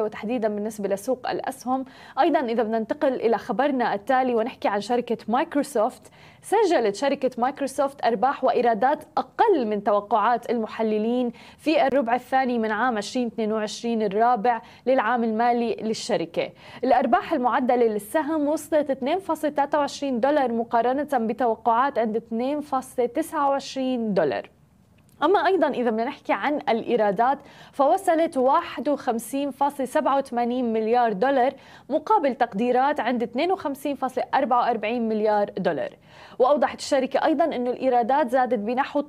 وتحديدا بالنسبه لسوق الاسهم ايضا اذا بدنا ننتقل الى خبرنا التالي ونحكي عن شركه مايكروسوفت سجلت شركه مايكروسوفت ارباح وايرادات اقل من توقعات المحللين في الربع الثاني من عام 2022 الرابع للعام المالي للشركه الارباح المعدله للسهم وصلت 2.23 دولار مقارنه بتوقعات عند 2.29 دولار أما أيضا إذا بدنا نحكي عن الإيرادات فوصلت 51.87 مليار دولار مقابل تقديرات عند 52.44 مليار دولار وأوضحت الشركة أيضا أن الإيرادات زادت بنحو 12%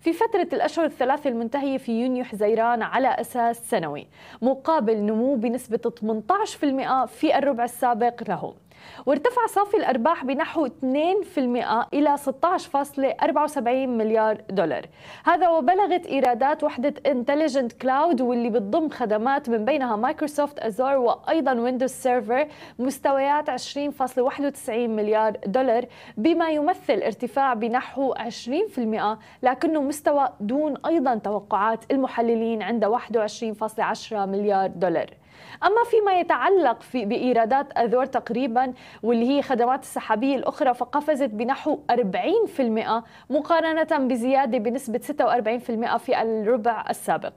في فترة الأشهر الثلاثة المنتهية في يونيو حزيران على أساس سنوي مقابل نمو بنسبة 18% في الربع السابق لهم وارتفع صافي الأرباح بنحو 2% إلى 16.74 مليار دولار هذا وبلغت إيرادات وحدة انتليجنت كلاود واللي بتضم خدمات من بينها مايكروسوفت أزور وأيضا ويندوز سيرفر مستويات 20.91 مليار دولار بما يمثل ارتفاع بنحو 20% لكنه مستوى دون أيضا توقعات المحللين عند 21.10 مليار دولار اما فيما يتعلق في بايرادات اذور تقريبا واللي هي خدمات السحابيه الاخرى فقفزت بنحو 40% مقارنه بزياده بنسبه 46% في الربع السابق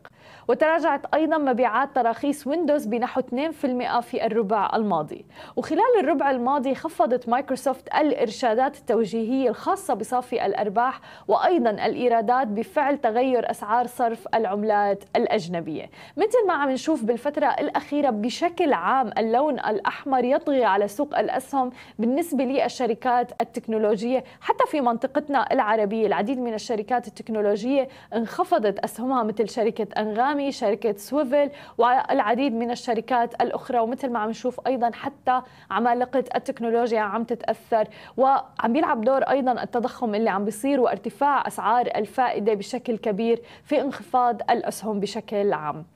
وتراجعت أيضا مبيعات تراخيص ويندوز بنحو 2% في الربع الماضي وخلال الربع الماضي خفضت مايكروسوفت الإرشادات التوجيهية الخاصة بصافي الأرباح وأيضا الإيرادات بفعل تغير أسعار صرف العملات الأجنبية مثل ما عم نشوف بالفترة الأخيرة بشكل عام اللون الأحمر يطغي على سوق الأسهم بالنسبة للشركات التكنولوجية حتى في منطقتنا العربية العديد من الشركات التكنولوجية انخفضت أسهمها مثل شركة أنغام أنغامي شركة سويفل والعديد من الشركات الأخرى ومثل ما عم نشوف أيضا حتى عمالقة التكنولوجيا عم تتأثر وعم بيلعب دور أيضا التضخم اللي عم بيصير وارتفاع أسعار الفائدة بشكل كبير في انخفاض الأسهم بشكل عام